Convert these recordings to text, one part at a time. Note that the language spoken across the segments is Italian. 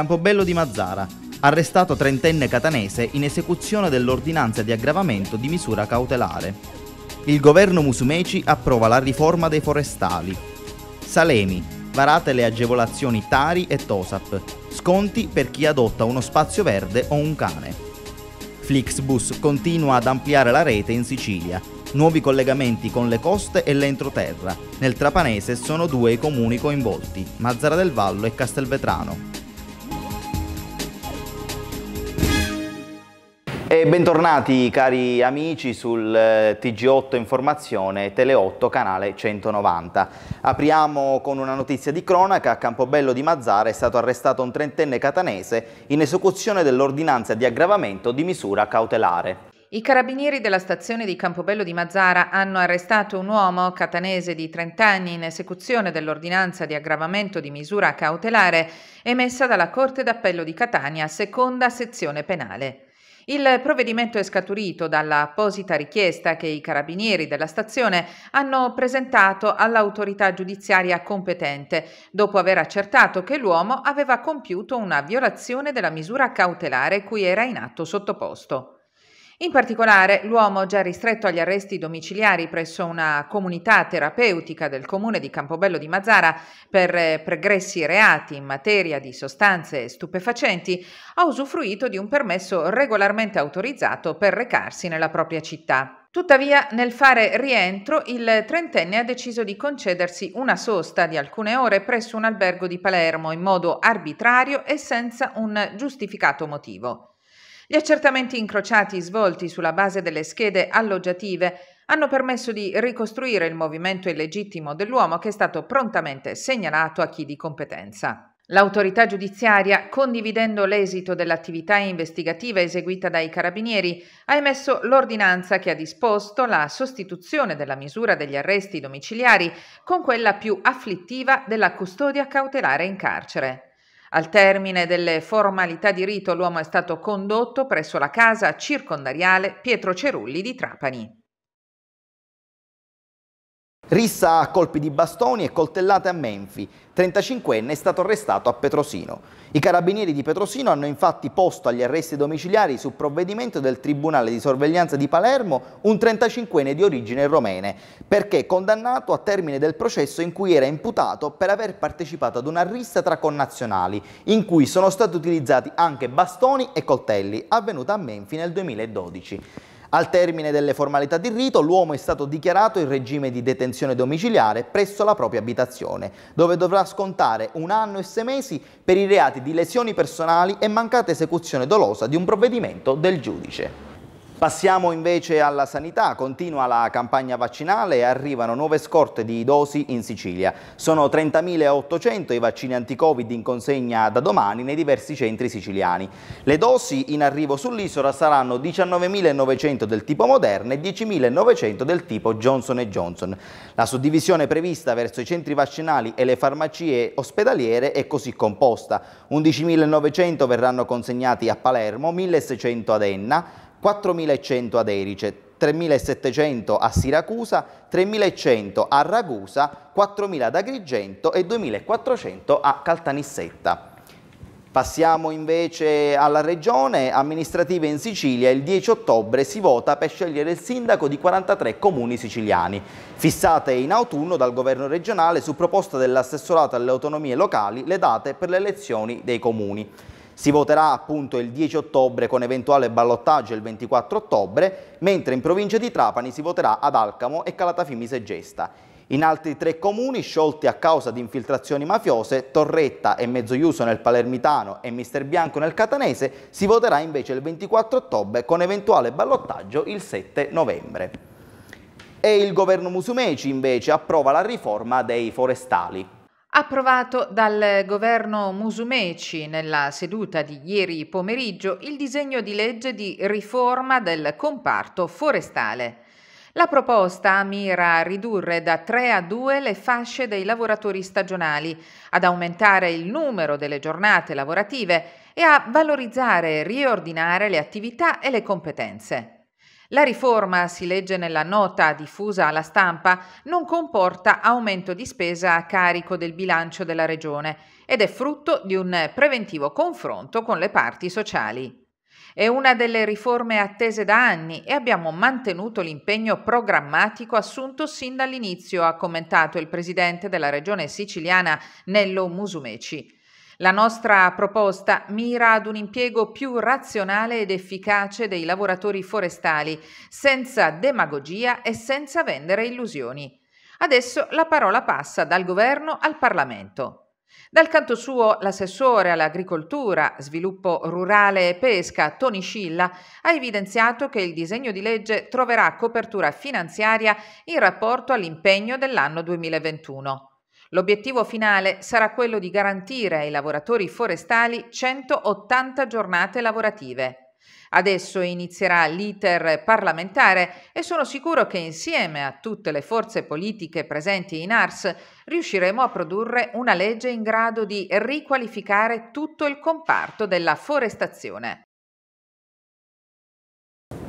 Campobello di Mazzara, arrestato trentenne catanese in esecuzione dell'ordinanza di aggravamento di misura cautelare. Il governo Musumeci approva la riforma dei forestali. Salemi, varate le agevolazioni Tari e Tosap, sconti per chi adotta uno spazio verde o un cane. Flixbus continua ad ampliare la rete in Sicilia, nuovi collegamenti con le coste e l'entroterra. Nel Trapanese sono due i comuni coinvolti, Mazzara del Vallo e Castelvetrano. bentornati cari amici sul eh, TG8 Informazione Tele8 canale 190. Apriamo con una notizia di cronaca, a Campobello di Mazzara è stato arrestato un trentenne catanese in esecuzione dell'ordinanza di aggravamento di misura cautelare. I carabinieri della stazione di Campobello di Mazzara hanno arrestato un uomo catanese di 30 anni in esecuzione dell'ordinanza di aggravamento di misura cautelare emessa dalla Corte d'Appello di Catania, seconda sezione penale. Il provvedimento è scaturito dall'apposita richiesta che i carabinieri della stazione hanno presentato all'autorità giudiziaria competente, dopo aver accertato che l'uomo aveva compiuto una violazione della misura cautelare cui era in atto sottoposto. In particolare, l'uomo già ristretto agli arresti domiciliari presso una comunità terapeutica del comune di Campobello di Mazzara per eh, pregressi reati in materia di sostanze stupefacenti, ha usufruito di un permesso regolarmente autorizzato per recarsi nella propria città. Tuttavia, nel fare rientro, il trentenne ha deciso di concedersi una sosta di alcune ore presso un albergo di Palermo in modo arbitrario e senza un giustificato motivo. Gli accertamenti incrociati svolti sulla base delle schede alloggiative hanno permesso di ricostruire il movimento illegittimo dell'uomo che è stato prontamente segnalato a chi di competenza. L'autorità giudiziaria, condividendo l'esito dell'attività investigativa eseguita dai carabinieri, ha emesso l'ordinanza che ha disposto la sostituzione della misura degli arresti domiciliari con quella più afflittiva della custodia cautelare in carcere. Al termine delle formalità di rito l'uomo è stato condotto presso la casa circondariale Pietro Cerulli di Trapani. Rissa a colpi di bastoni e coltellate a Menfi, 35enne è stato arrestato a Petrosino. I carabinieri di Petrosino hanno infatti posto agli arresti domiciliari su provvedimento del Tribunale di Sorveglianza di Palermo un 35enne di origine romene, perché condannato a termine del processo in cui era imputato per aver partecipato ad una rissa tra connazionali, in cui sono stati utilizzati anche bastoni e coltelli, avvenuta a Menfi nel 2012. Al termine delle formalità di rito, l'uomo è stato dichiarato in regime di detenzione domiciliare presso la propria abitazione, dove dovrà scontare un anno e sei mesi per i reati di lesioni personali e mancata esecuzione dolosa di un provvedimento del giudice. Passiamo invece alla sanità, continua la campagna vaccinale e arrivano nuove scorte di dosi in Sicilia. Sono 30.800 i vaccini anti-covid in consegna da domani nei diversi centri siciliani. Le dosi in arrivo sull'isola saranno 19.900 del tipo Moderna e 10.900 del tipo Johnson Johnson. La suddivisione prevista verso i centri vaccinali e le farmacie ospedaliere è così composta. 11.900 verranno consegnati a Palermo, 1.600 ad Enna, 4.100 ad Erice, 3.700 a Siracusa, 3.100 a Ragusa, 4.000 ad Agrigento e 2.400 a Caltanissetta. Passiamo invece alla regione amministrativa in Sicilia. Il 10 ottobre si vota per scegliere il sindaco di 43 comuni siciliani, fissate in autunno dal governo regionale su proposta dell'assessorato alle autonomie locali le date per le elezioni dei comuni. Si voterà appunto il 10 ottobre con eventuale ballottaggio il 24 ottobre, mentre in provincia di Trapani si voterà ad Alcamo e Calatafimi e In altri tre comuni, sciolti a causa di infiltrazioni mafiose, Torretta e Mezzoiuso nel Palermitano e Mister Bianco nel Catanese, si voterà invece il 24 ottobre con eventuale ballottaggio il 7 novembre. E il governo Musumeci invece approva la riforma dei forestali. Approvato dal governo Musumeci nella seduta di ieri pomeriggio il disegno di legge di riforma del comparto forestale. La proposta mira a ridurre da 3 a 2 le fasce dei lavoratori stagionali, ad aumentare il numero delle giornate lavorative e a valorizzare e riordinare le attività e le competenze. La riforma, si legge nella nota diffusa alla stampa, non comporta aumento di spesa a carico del bilancio della Regione ed è frutto di un preventivo confronto con le parti sociali. È una delle riforme attese da anni e abbiamo mantenuto l'impegno programmatico assunto sin dall'inizio, ha commentato il presidente della regione siciliana Nello Musumeci. La nostra proposta mira ad un impiego più razionale ed efficace dei lavoratori forestali, senza demagogia e senza vendere illusioni. Adesso la parola passa dal governo al Parlamento. Dal canto suo l'assessore all'agricoltura, sviluppo rurale e pesca, Toni Scilla, ha evidenziato che il disegno di legge troverà copertura finanziaria in rapporto all'impegno dell'anno 2021. L'obiettivo finale sarà quello di garantire ai lavoratori forestali 180 giornate lavorative. Adesso inizierà l'iter parlamentare e sono sicuro che insieme a tutte le forze politiche presenti in ARS riusciremo a produrre una legge in grado di riqualificare tutto il comparto della forestazione.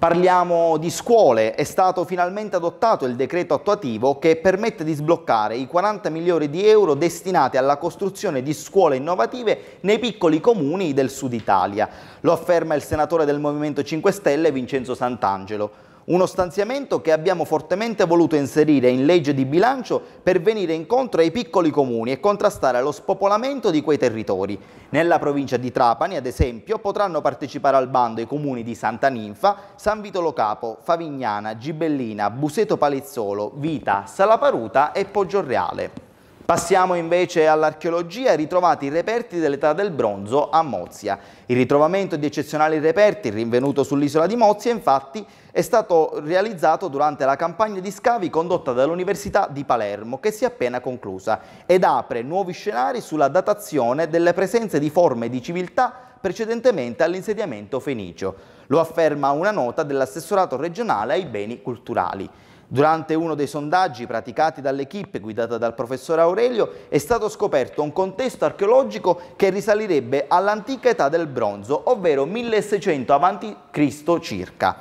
Parliamo di scuole, è stato finalmente adottato il decreto attuativo che permette di sbloccare i 40 milioni di euro destinati alla costruzione di scuole innovative nei piccoli comuni del sud Italia. Lo afferma il senatore del Movimento 5 Stelle Vincenzo Sant'Angelo uno stanziamento che abbiamo fortemente voluto inserire in legge di bilancio per venire incontro ai piccoli comuni e contrastare lo spopolamento di quei territori. Nella provincia di Trapani, ad esempio, potranno partecipare al bando i comuni di Santa Ninfa, San Vitolo Capo, Favignana, Gibellina, Buseto Palizzolo, Vita, Salaparuta e Poggioreale. Passiamo invece all'archeologia, ritrovati i reperti dell'età del bronzo a Mozia. Il ritrovamento di eccezionali reperti rinvenuto sull'isola di Mozia, infatti, è stato realizzato durante la campagna di scavi condotta dall'Università di Palermo, che si è appena conclusa, ed apre nuovi scenari sulla datazione delle presenze di forme di civiltà precedentemente all'insediamento fenicio. Lo afferma una nota dell'assessorato regionale ai beni culturali. Durante uno dei sondaggi praticati dall'equipe guidata dal professor Aurelio è stato scoperto un contesto archeologico che risalirebbe all'antica età del bronzo, ovvero 1600 a.C. circa.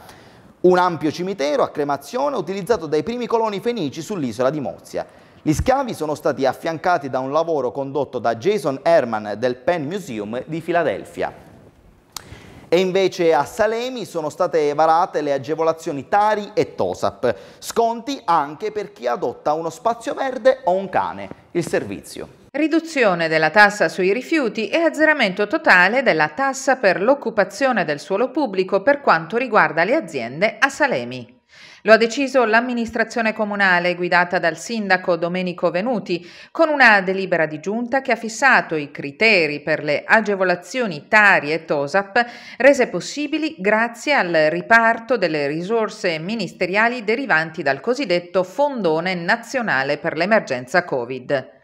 Un ampio cimitero a cremazione utilizzato dai primi coloni fenici sull'isola di Mozia. Gli schiavi sono stati affiancati da un lavoro condotto da Jason Herman del Penn Museum di Filadelfia e invece a Salemi sono state varate le agevolazioni Tari e Tosap, sconti anche per chi adotta uno spazio verde o un cane, il servizio. Riduzione della tassa sui rifiuti e azzeramento totale della tassa per l'occupazione del suolo pubblico per quanto riguarda le aziende a Salemi. Lo ha deciso l'amministrazione comunale guidata dal sindaco Domenico Venuti con una delibera di giunta che ha fissato i criteri per le agevolazioni Tari e Tosap rese possibili grazie al riparto delle risorse ministeriali derivanti dal cosiddetto Fondone Nazionale per l'emergenza Covid.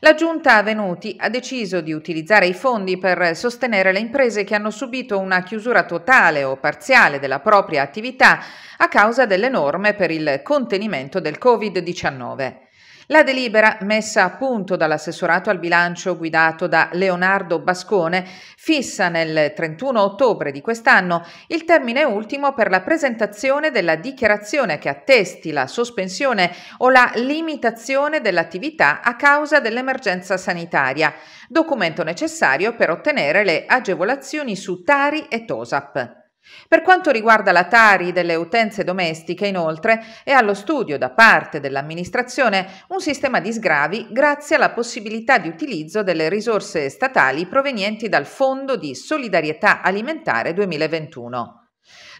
La Giunta Venuti ha deciso di utilizzare i fondi per sostenere le imprese che hanno subito una chiusura totale o parziale della propria attività a causa delle norme per il contenimento del Covid-19. La delibera, messa a punto dall'assessorato al bilancio guidato da Leonardo Bascone, fissa nel 31 ottobre di quest'anno il termine ultimo per la presentazione della dichiarazione che attesti la sospensione o la limitazione dell'attività a causa dell'emergenza sanitaria, documento necessario per ottenere le agevolazioni su Tari e Tosap. Per quanto riguarda la Tari delle utenze domestiche, inoltre, è allo studio da parte dell'amministrazione un sistema di sgravi grazie alla possibilità di utilizzo delle risorse statali provenienti dal Fondo di solidarietà alimentare 2021.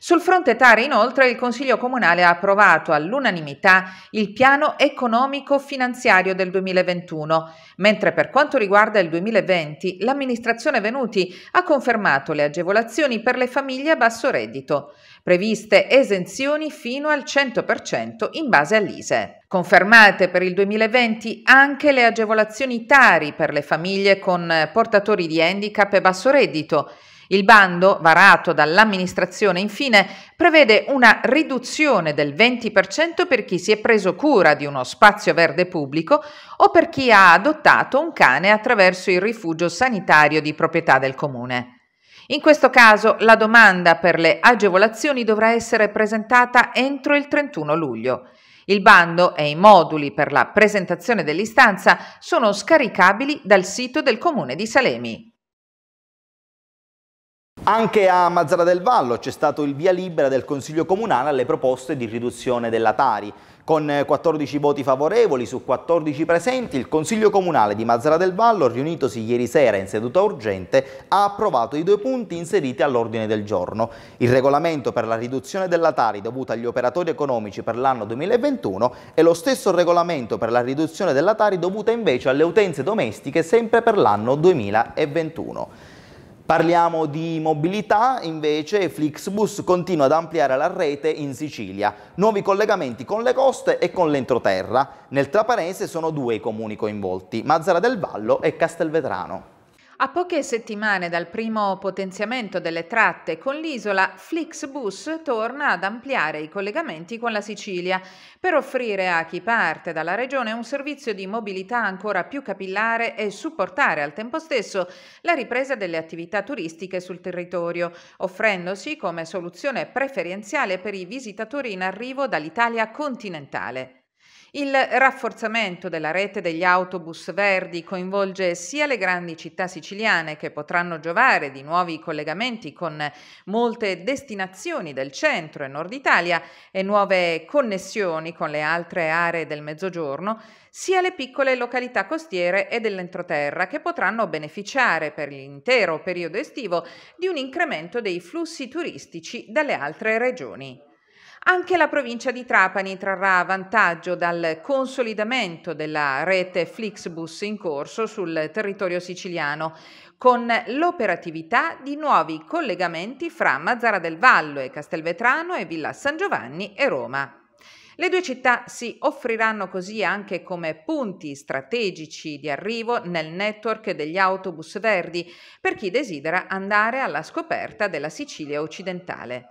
Sul fronte TARI inoltre il Consiglio Comunale ha approvato all'unanimità il piano economico finanziario del 2021, mentre per quanto riguarda il 2020 l'amministrazione Venuti ha confermato le agevolazioni per le famiglie a basso reddito, previste esenzioni fino al 100% in base all'ISE. Confermate per il 2020 anche le agevolazioni TARI per le famiglie con portatori di handicap e basso reddito, il bando, varato dall'amministrazione infine, prevede una riduzione del 20% per chi si è preso cura di uno spazio verde pubblico o per chi ha adottato un cane attraverso il rifugio sanitario di proprietà del comune. In questo caso la domanda per le agevolazioni dovrà essere presentata entro il 31 luglio. Il bando e i moduli per la presentazione dell'istanza sono scaricabili dal sito del Comune di Salemi. Anche a Mazzara del Vallo c'è stato il via libera del Consiglio Comunale alle proposte di riduzione della Tari. Con 14 voti favorevoli su 14 presenti, il Consiglio Comunale di Mazzara del Vallo, riunitosi ieri sera in seduta urgente, ha approvato i due punti inseriti all'ordine del giorno. Il regolamento per la riduzione della Tari dovuta agli operatori economici per l'anno 2021 e lo stesso regolamento per la riduzione della Tari dovuta invece alle utenze domestiche sempre per l'anno 2021. Parliamo di mobilità, invece Flixbus continua ad ampliare la rete in Sicilia. Nuovi collegamenti con le coste e con l'entroterra. Nel Trapanese sono due i comuni coinvolti, Mazzara del Vallo e Castelvetrano. A poche settimane dal primo potenziamento delle tratte con l'isola, Flixbus torna ad ampliare i collegamenti con la Sicilia per offrire a chi parte dalla regione un servizio di mobilità ancora più capillare e supportare al tempo stesso la ripresa delle attività turistiche sul territorio, offrendosi come soluzione preferenziale per i visitatori in arrivo dall'Italia continentale. Il rafforzamento della rete degli autobus verdi coinvolge sia le grandi città siciliane che potranno giovare di nuovi collegamenti con molte destinazioni del centro e nord Italia e nuove connessioni con le altre aree del mezzogiorno, sia le piccole località costiere e dell'entroterra che potranno beneficiare per l'intero periodo estivo di un incremento dei flussi turistici dalle altre regioni. Anche la provincia di Trapani trarrà vantaggio dal consolidamento della rete Flixbus in corso sul territorio siciliano con l'operatività di nuovi collegamenti fra Mazzara del Vallo e Castelvetrano e Villa San Giovanni e Roma. Le due città si offriranno così anche come punti strategici di arrivo nel network degli autobus verdi per chi desidera andare alla scoperta della Sicilia occidentale.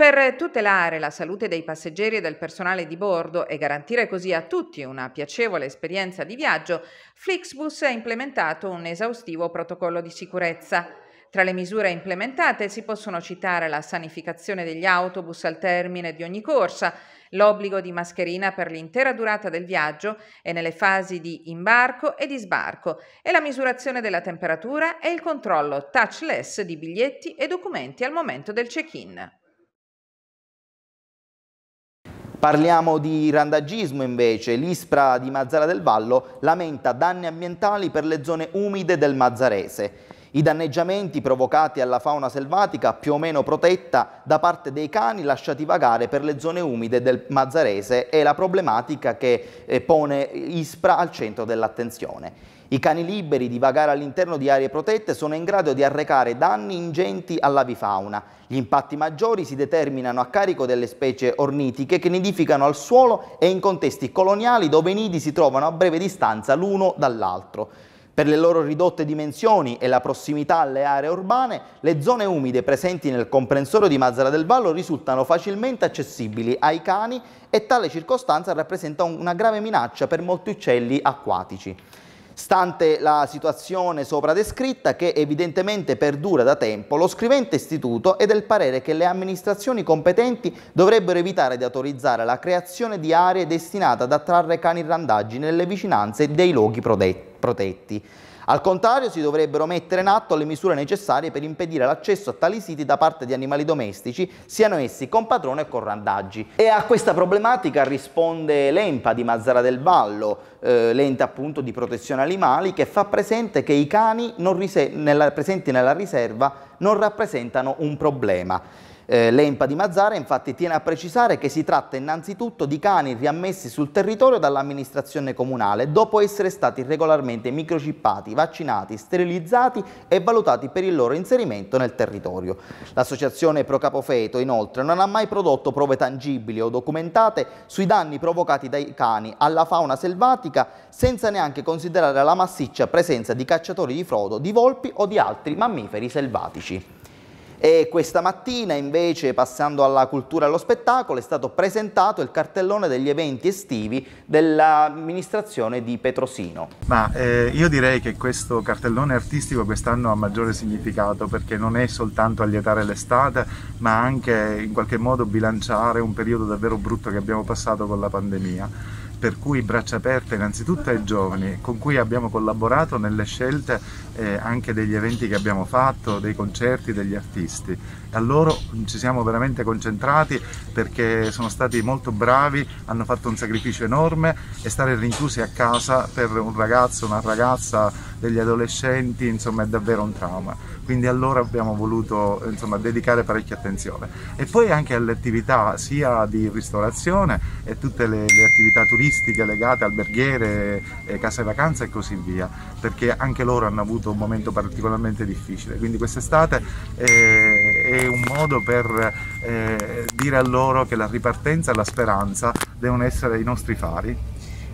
Per tutelare la salute dei passeggeri e del personale di bordo e garantire così a tutti una piacevole esperienza di viaggio, Flixbus ha implementato un esaustivo protocollo di sicurezza. Tra le misure implementate si possono citare la sanificazione degli autobus al termine di ogni corsa, l'obbligo di mascherina per l'intera durata del viaggio e nelle fasi di imbarco e di sbarco e la misurazione della temperatura e il controllo touchless di biglietti e documenti al momento del check-in. Parliamo di randagismo invece, l'ISPRA di Mazzara del Vallo lamenta danni ambientali per le zone umide del Mazzarese. I danneggiamenti provocati alla fauna selvatica più o meno protetta da parte dei cani lasciati vagare per le zone umide del Mazzarese è la problematica che eh, pone Ispra al centro dell'attenzione. I cani liberi di vagare all'interno di aree protette sono in grado di arrecare danni ingenti all'avifauna. Gli impatti maggiori si determinano a carico delle specie ornitiche che nidificano al suolo e in contesti coloniali dove i nidi si trovano a breve distanza l'uno dall'altro. Per le loro ridotte dimensioni e la prossimità alle aree urbane, le zone umide presenti nel comprensorio di Mazzara del Vallo risultano facilmente accessibili ai cani e tale circostanza rappresenta una grave minaccia per molti uccelli acquatici. Stante la situazione sopra descritta, che evidentemente perdura da tempo, lo scrivente istituto è del parere che le amministrazioni competenti dovrebbero evitare di autorizzare la creazione di aree destinate ad attrarre cani randaggi nelle vicinanze dei luoghi protetti. Al contrario, si dovrebbero mettere in atto le misure necessarie per impedire l'accesso a tali siti da parte di animali domestici, siano essi con padrone o con randaggi. E a questa problematica risponde l'EMPA di Mazzara del Vallo, eh, l'ente appunto di protezione animali, che fa presente che i cani nella, presenti nella riserva non rappresentano un problema. Eh, L'EMPA di Mazzara infatti tiene a precisare che si tratta innanzitutto di cani riammessi sul territorio dall'amministrazione comunale dopo essere stati regolarmente microcippati, vaccinati, sterilizzati e valutati per il loro inserimento nel territorio. L'associazione Pro Capofeto inoltre non ha mai prodotto prove tangibili o documentate sui danni provocati dai cani alla fauna selvatica senza neanche considerare la massiccia presenza di cacciatori di frodo, di volpi o di altri mammiferi selvatici. E questa mattina invece, passando alla cultura e allo spettacolo, è stato presentato il cartellone degli eventi estivi dell'amministrazione di Petrosino. Ma eh, io direi che questo cartellone artistico quest'anno ha maggiore significato perché non è soltanto allietare l'estate, ma anche in qualche modo bilanciare un periodo davvero brutto che abbiamo passato con la pandemia per cui Braccia Aperte innanzitutto ai giovani con cui abbiamo collaborato nelle scelte eh, anche degli eventi che abbiamo fatto, dei concerti, degli artisti. A loro ci siamo veramente concentrati perché sono stati molto bravi, hanno fatto un sacrificio enorme e stare rinchiusi a casa per un ragazzo, una ragazza degli adolescenti, insomma è davvero un trauma. Quindi allora abbiamo voluto insomma, dedicare parecchia attenzione. E poi anche alle attività sia di ristorazione e tutte le, le attività turistiche legate alberghiere, eh, case vacanze e così via, perché anche loro hanno avuto un momento particolarmente difficile. Quindi quest'estate eh, è un modo per eh, dire a loro che la ripartenza e la speranza devono essere i nostri fari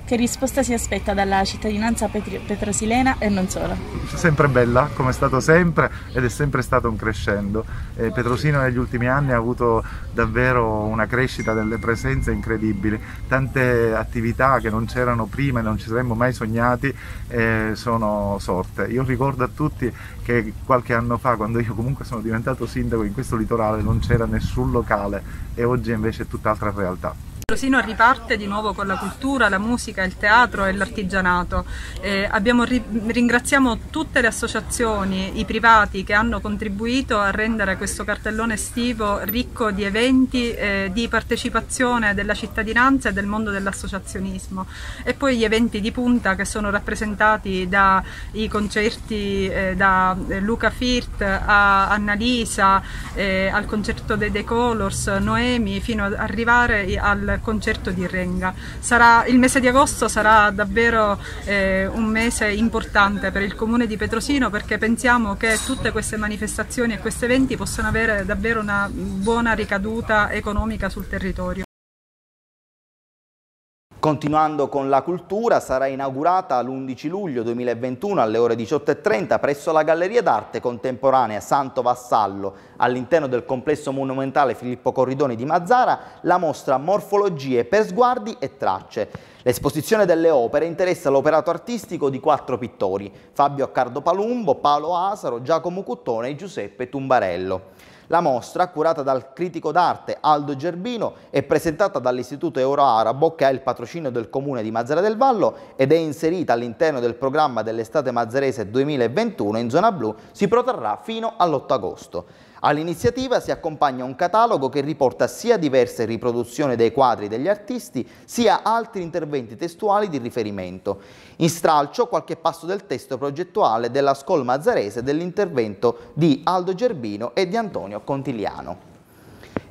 che risposta si aspetta dalla cittadinanza petri- petrosilena e non solo? Sempre bella, come è stato sempre ed è sempre stato un crescendo. Eh, Petrosino negli ultimi anni ha avuto davvero una crescita delle presenze incredibili, tante attività che non c'erano prima e non ci saremmo mai sognati eh, sono sorte. Io ricordo a tutti che qualche anno fa, quando io comunque sono diventato sindaco in questo litorale, non c'era nessun locale e oggi invece è tutt'altra realtà. Rosino riparte di nuovo con la cultura, la musica, il teatro e l'artigianato. Eh, ri ringraziamo tutte le associazioni, i privati che hanno contribuito a rendere questo cartellone estivo ricco di eventi, eh, di partecipazione della cittadinanza e del mondo dell'associazionismo. E poi gli eventi di punta che sono rappresentati dai concerti eh, da eh, Luca Firt a Annalisa, eh, al concerto dei The Colors, Noemi, fino ad arrivare al concerto di Renga. Sarà, il mese di agosto sarà davvero eh, un mese importante per il comune di Petrosino perché pensiamo che tutte queste manifestazioni e questi eventi possano avere davvero una buona ricaduta economica sul territorio. Continuando con la cultura, sarà inaugurata l'11 luglio 2021 alle ore 18.30 presso la Galleria d'Arte Contemporanea Santo Vassallo, all'interno del complesso monumentale Filippo Corridoni di Mazzara, la mostra Morfologie per sguardi e tracce. L'esposizione delle opere interessa l'operato artistico di quattro pittori, Fabio Accardo Palumbo, Paolo Asaro, Giacomo Cuttone e Giuseppe Tumbarello. La mostra, curata dal critico d'arte Aldo Gerbino e presentata dall'Istituto Euroarabo che ha il patrocinio del comune di Mazzara del Vallo ed è inserita all'interno del programma dell'estate mazzarese 2021 in zona blu, si protrarrà fino all'8 agosto. All'iniziativa si accompagna un catalogo che riporta sia diverse riproduzioni dei quadri degli artisti, sia altri interventi testuali di riferimento. In stralcio qualche passo del testo progettuale della Scol Mazzarese dell'intervento di Aldo Gerbino e di Antonio Contigliano.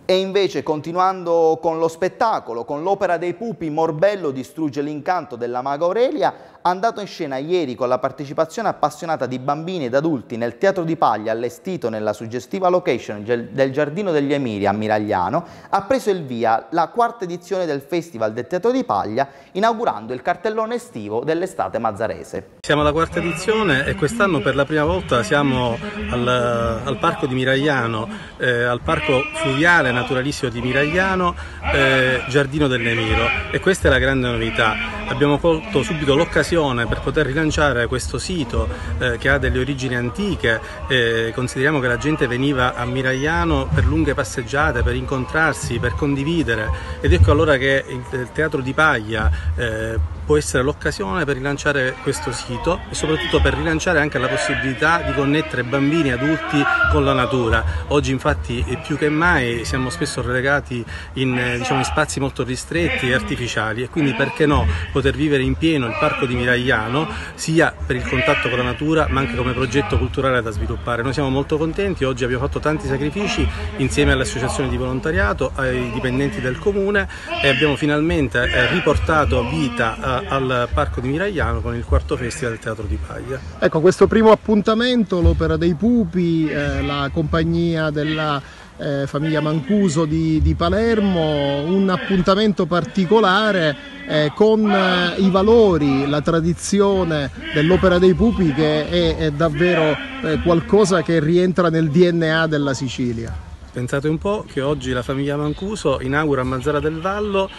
E invece, continuando con lo spettacolo, con l'opera dei pupi, Morbello distrugge l'incanto della maga Aurelia, andato in scena ieri con la partecipazione appassionata di bambini ed adulti nel teatro di paglia allestito nella suggestiva location del Giardino degli Emiri a Miragliano, ha preso il via la quarta edizione del Festival del Teatro di Paglia, inaugurando il cartellone estivo dell'estate mazzarese. Siamo alla quarta edizione e quest'anno per la prima volta siamo al, al parco di Miragliano, eh, al parco fluviale naturalistico di Miragliano, eh, Giardino dell'Emiro e questa è la grande novità. Abbiamo colto subito l'occasione innovazione per poter rilanciare questo sito eh, che ha delle origini antiche, eh, consideriamo che la gente veniva a Miragliano per lunghe passeggiate, per incontrarsi, per condividere ed ecco allora che il Teatro di Paglia eh, può essere l'occasione per rilanciare questo sito e soprattutto per rilanciare anche la possibilità di connettere bambini e adulti con la natura. Oggi infatti più che mai siamo spesso relegati in, eh, diciamo, spazi molto ristretti e artificiali e quindi perché no poter vivere in pieno il parco di Milano Miragliano sia per il contatto con la natura ma anche come progetto culturale da sviluppare. Noi siamo molto contenti, oggi abbiamo fatto tanti sacrifici insieme all'associazione di volontariato, ai dipendenti del comune e abbiamo finalmente eh, riportato vita eh, al parco di Miragliano con il quarto festival del Teatro di Paglia. Ecco, questo primo appuntamento, l'Opera dei Pupi, eh, la compagnia della eh, famiglia Mancuso di, di, Palermo, un appuntamento particolare eh, con eh, i valori, la tradizione dell'opera dei pupi che è, è davvero eh, qualcosa che rientra nel DNA della Sicilia. Pensate un po' che oggi la famiglia Mancuso inaugura a Mazzara del Vallo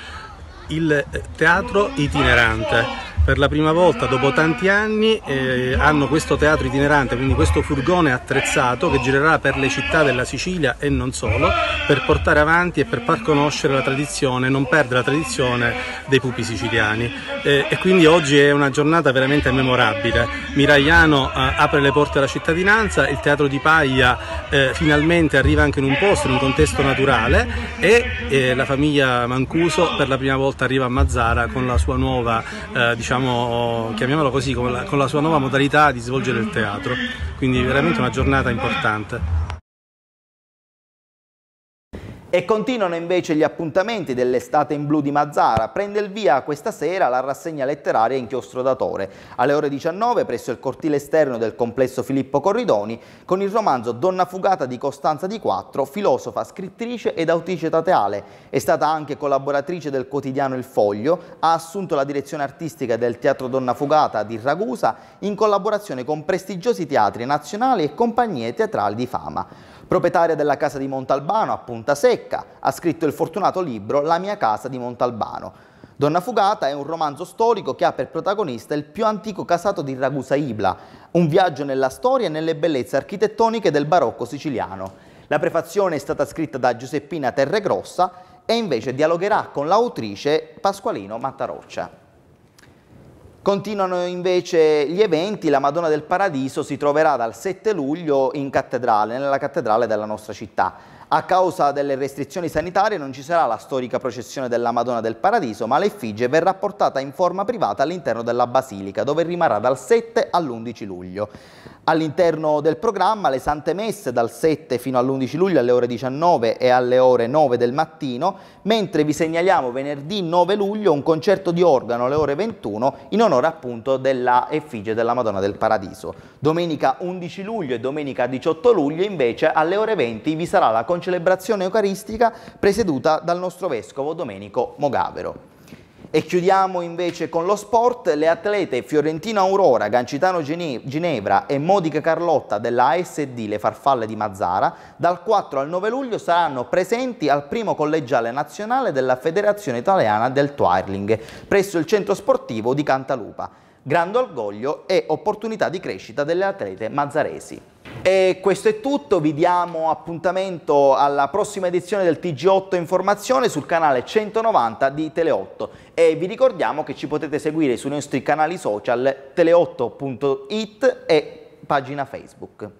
il eh, teatro itinerante per la prima volta dopo tanti anni eh, hanno questo teatro itinerante, quindi questo furgone attrezzato che girerà per le città della Sicilia e non solo, per portare avanti e per far conoscere la tradizione, non perdere la tradizione dei pupi siciliani. Eh, e quindi oggi è una giornata veramente memorabile. Miragliano eh, apre le porte alla cittadinanza, il teatro di Paglia eh, finalmente arriva anche in un posto, in un contesto naturale e eh, la famiglia Mancuso per la prima volta arriva a Mazzara con la sua nuova eh, diciamo, diciamo, chiamiamolo così, con la, con la sua nuova modalità di svolgere il teatro. Quindi veramente una giornata importante. E continuano invece gli appuntamenti dell'estate in blu di Mazzara. Prende il via questa sera la rassegna letteraria Inchiostro d'Atore alle ore 19 presso il cortile esterno del complesso Filippo Corridoni con il romanzo Donna fugata di Costanza di Quattro, filosofa, scrittrice ed autrice tateale. È stata anche collaboratrice del quotidiano Il Foglio, ha assunto la direzione artistica del Teatro Donna fugata di Ragusa in collaborazione con prestigiosi teatri nazionali e compagnie teatrali di fama. Proprietaria della casa di Montalbano a Punta Secca, ha scritto il fortunato libro La mia casa di Montalbano. Donna fugata è un romanzo storico che ha per protagonista il più antico casato di Ragusa Ibla, un viaggio nella storia e nelle bellezze architettoniche del barocco siciliano. La prefazione è stata scritta da Giuseppina Terregrossa e invece dialogherà con l'autrice Pasqualino Mattaroccia. Continuano invece gli eventi, la Madonna del Paradiso si troverà dal 7 luglio in cattedrale, nella cattedrale della nostra città. A causa delle restrizioni sanitarie non ci sarà la storica processione della Madonna del Paradiso, ma l'effigie verrà portata in forma privata all'interno della Basilica, dove rimarrà dal 7 all'11 luglio. All'interno del programma le sante messe dal 7 fino all'11 luglio alle ore 19 e alle ore 9 del mattino, mentre vi segnaliamo venerdì 9 luglio un concerto di organo alle ore 21 in onore appunto della effigie della Madonna del Paradiso. Domenica 11 luglio e domenica 18 luglio invece alle ore 20 vi sarà la concerto celebrazione eucaristica presieduta dal nostro vescovo Domenico Mogavero. E chiudiamo invece con lo sport, le atlete Fiorentino Aurora, Gancitano Ginevra e Modica Carlotta della ASD Le Farfalle di Mazzara dal 4 al 9 luglio saranno presenti al primo collegiale nazionale della Federazione Italiana del Twirling presso il centro sportivo di Cantalupa. Grande orgoglio e opportunità di crescita delle atlete mazzaresi. E questo è tutto, vi diamo appuntamento alla prossima edizione del TG8 Informazione sul canale 190 di Tele8 e vi ricordiamo che ci potete seguire sui nostri canali social tele8.it e pagina Facebook.